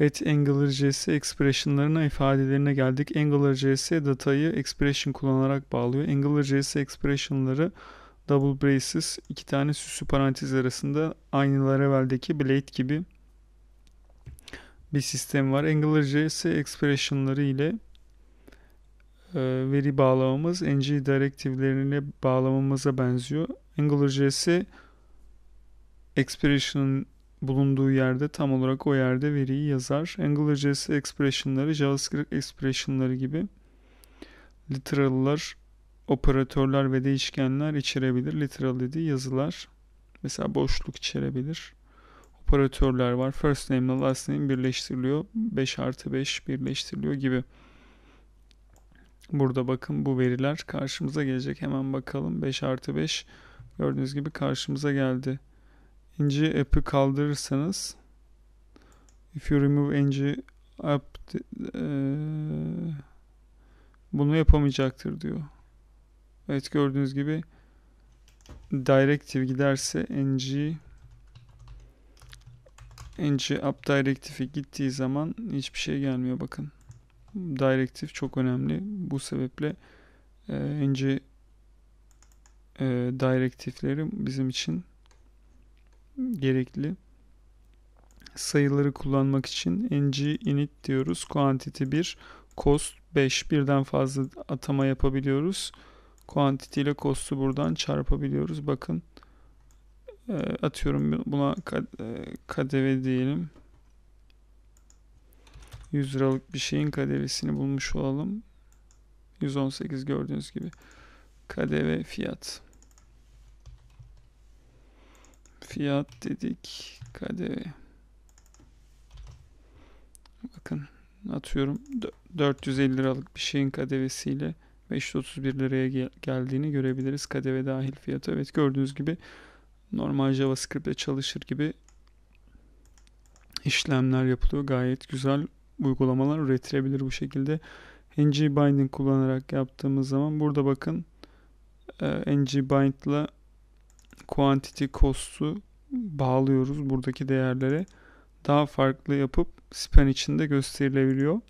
at AngularJS expression'larına ifadelerine geldik. AngularJS datayı expression kullanarak bağlıyor. AngularJS expression'ları double braces iki tane süslü parantez arasında aynı Laravel'deki blade gibi bir sistem var. AngularJS expression'ları ile e, veri bağlamamız ng direktiflerine bağlamamıza benziyor. AngularJS expression'ın bulunduğu yerde tam olarak o yerde veriyi yazar. AngularJS expression'ları, JavaScript expression'ları gibi literal'lar, operatörler ve değişkenler içerebilir. Literal dediği yazılar. Mesela boşluk içerebilir. Operatörler var. First name ile last name birleştiriliyor. 5 artı 5 birleştiriliyor gibi. Burada bakın bu veriler karşımıza gelecek. Hemen bakalım 5 artı 5 gördüğünüz gibi karşımıza geldi ng app'i kaldırırsanız if you remove ng app e, bunu yapamayacaktır diyor. Evet gördüğünüz gibi directive giderse ng ng app directive'i gittiği zaman hiçbir şey gelmiyor bakın. Directive çok önemli. Bu sebeple e, ng e, direktifleri bizim için gerekli sayıları kullanmak için ng init diyoruz. Quantity 1, cost 5. Birden fazla atama yapabiliyoruz. Quantity ile cost'u buradan çarpabiliyoruz. Bakın e, atıyorum buna KDV e, diyelim. 100 liralık bir şeyin KDV'sini bulmuş olalım. 118 gördüğünüz gibi. KDV fiyat. fiyat dedik KDV. Bakın atıyorum 450 liralık bir şeyin KDV'siyle 531 liraya geldiğini görebiliriz. KDV dahil fiyatı. Evet gördüğünüz gibi normal JavaScript'te çalışır gibi işlemler yapılıyor. Gayet güzel uygulamalar üretilebilir bu şekilde. ng binding kullanarak yaptığımız zaman burada bakın ng bind ile quantity cost'u bağlıyoruz buradaki değerlere. Daha farklı yapıp span içinde gösterilebiliyor.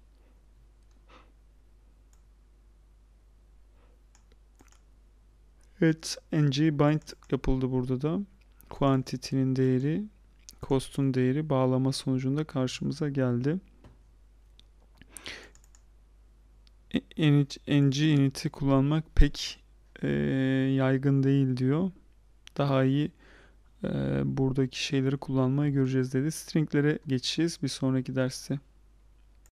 Evet, ng bind yapıldı burada da. Quantity'nin değeri, cost'un değeri bağlama sonucunda karşımıza geldi. E, ng init'i kullanmak pek e, yaygın değil diyor daha iyi e, buradaki şeyleri kullanmayı göreceğiz dedi. Stringlere geçeceğiz bir sonraki derste.